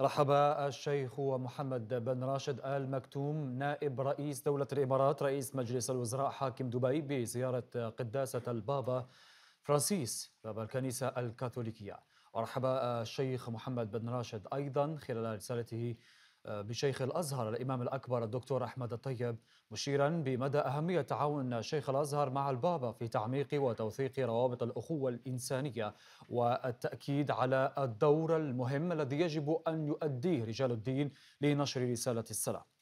رحب الشيخ محمد بن راشد آل مكتوم نائب رئيس دولة الإمارات رئيس مجلس الوزراء حاكم دبي بزيارة قداسة البابا فرانسيس باب الكنيسة الكاثوليكية ورحب الشيخ محمد بن راشد أيضا خلال رسالته بشيخ الازهر الامام الاكبر الدكتور احمد الطيب مشيرا بمدى اهميه تعاون شيخ الازهر مع البابا في تعميق وتوثيق روابط الاخوه الانسانيه والتاكيد على الدور المهم الذي يجب ان يؤديه رجال الدين لنشر رساله السلام.